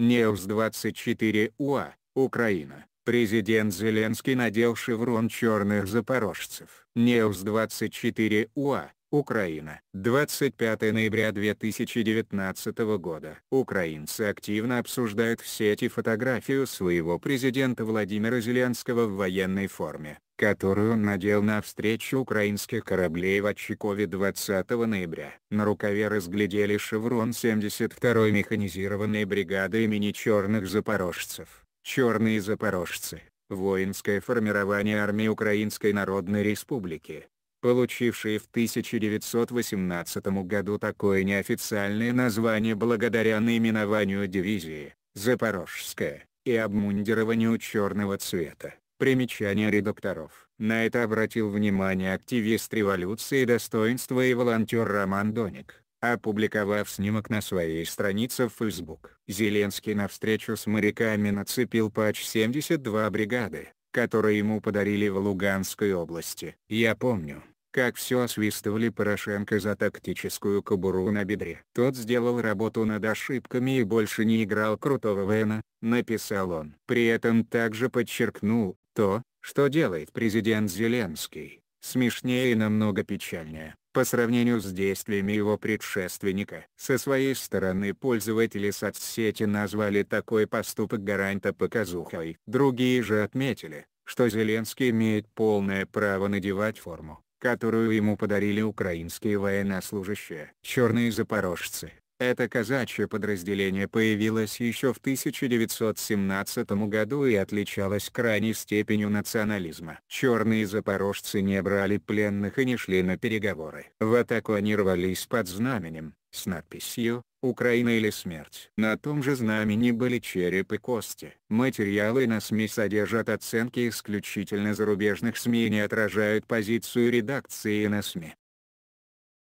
Неус-24 УА, Украина. Президент Зеленский надел шеврон черных запорожцев. Неус-24 УА, Украина. 25 ноября 2019 года. Украинцы активно обсуждают в сети фотографию своего президента Владимира Зеленского в военной форме которую он надел на встречу украинских кораблей в Очакове 20 ноября. На рукаве разглядели шеврон 72-й механизированной бригады имени черных запорожцев. Черные запорожцы – воинское формирование армии Украинской Народной Республики, получившие в 1918 году такое неофициальное название благодаря наименованию дивизии «Запорожская» и обмундированию черного цвета. Примечание редакторов. На это обратил внимание активист революции достоинства и волонтер Роман Доник, опубликовав снимок на своей странице в Facebook. Зеленский на встречу с моряками нацепил патч 72 бригады, которые ему подарили в Луганской области. Я помню, как все освистывали Порошенко за тактическую кобуру на бедре. Тот сделал работу над ошибками и больше не играл крутого Вена, написал он. При этом также подчеркнул, то, что делает президент Зеленский, смешнее и намного печальнее, по сравнению с действиями его предшественника. Со своей стороны пользователи соцсети назвали такой поступок гаранта показухой. Другие же отметили, что Зеленский имеет полное право надевать форму, которую ему подарили украинские военнослужащие. Черные запорожцы это казачье подразделение появилось еще в 1917 году и отличалось крайней степенью национализма. Черные запорожцы не брали пленных и не шли на переговоры. В атаку они рвались под знаменем, с надписью «Украина или смерть». На том же знамени были череп и кости. Материалы на СМИ содержат оценки исключительно зарубежных СМИ и не отражают позицию редакции на СМИ.